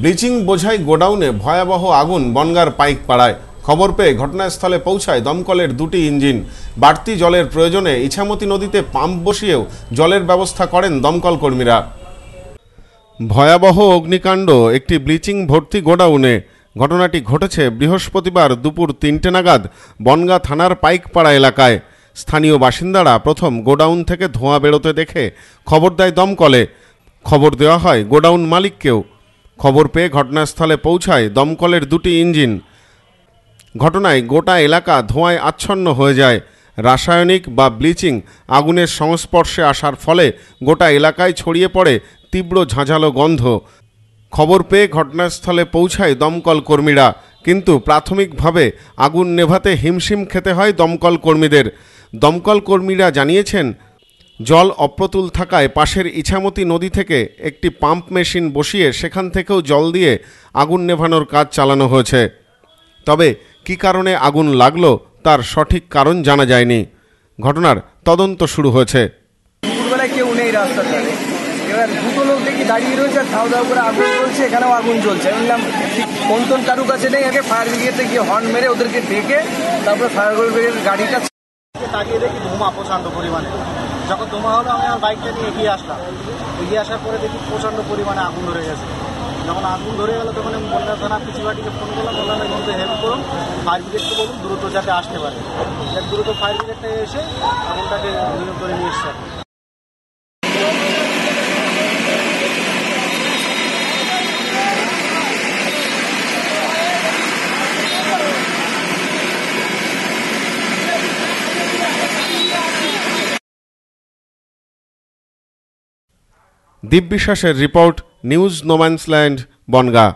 bleaching বোঝাই গোডাউনে ভয়াবহ আগুন বনগার পাইকপাড়ায় খবর পেয়ে ঘটনাস্থলে পৌঁছায় দমকলের দুটি ইঞ্জিন বাড়তি জলের প্রয়োজনে ইছামতি নদীতে পাম্প বসিয়েও জলের ব্যবস্থা করেন দমকল কর্মীরা ভয়াবহ অগ্নিকাণ্ড একটি ব্লিচিং ভর্তি গোডাউনে ঘটনাটি ঘটেছে বৃহস্পতিবার দুপুর তিনটে নাগাদ বনগা থানার পাইকপাড়া এলাকায় স্থানীয় বাসিন্দারা প্রথম গোডাউন থেকে ধোঁয়া বেরোতে দেখে খবর দেয় দমকলে খবর দেওয়া হয় গোডাউন মালিককেও খবর পেয়ে ঘটনাস্থলে পৌঁছায় দমকলের দুটি ইঞ্জিন ঘটনায় গোটা এলাকা ধোঁয়ায় আচ্ছন্ন হয়ে যায় রাসায়নিক বা ব্লিচিং আগুনের সংস্পর্শে আসার ফলে গোটা এলাকায় ছড়িয়ে পড়ে তীব্র ঝাঁঝালো গন্ধ খবর পেয়ে ঘটনাস্থলে পৌঁছায় দমকল কর্মীরা কিন্তু প্রাথমিকভাবে আগুন নেভাতে হিমশিম খেতে হয় দমকল কর্মীদের দমকল কর্মীরা জানিয়েছেন জল অপ্রতুল থাকায় পাশের ইছামতি নদী থেকে একটি পাম্প মেশিন বসিয়ে সেখান থেকেও জল দিয়ে আগুন নেভানোর কাজ চালানো হয়েছে তবে কি কারণে আগুন লাগল তার সঠিক কারণ জানা যায়নি ঘটনার তদন্ত শুরু হয়েছে গাড়িটা যখন ধোমা হলো আমি আমার বাইকটা নিয়ে এগিয়ে আসলাম এগিয়ে আসার পরে দেখি প্রচণ্ড পরিমাণে আগুন ধরে গেছে যখন আগুন ধরে গেল তখন আমি বন্যা থানা পিছিবাটিকে ফোন করলাম বললাম কিন্তু হেল্প করুন ফায়ার ব্রিগেডকে বলুন দ্রুত যাতে আসতে পারে দ্রুত ফায়ার ব্রিগেডটা এসে আগুনটাকে নিয়ন্ত্রণে নিয়ে এসছে দীপ বিশ্বাসের রিপোর্ট নিউজ নোম্যান্সল্যান্ড বনগা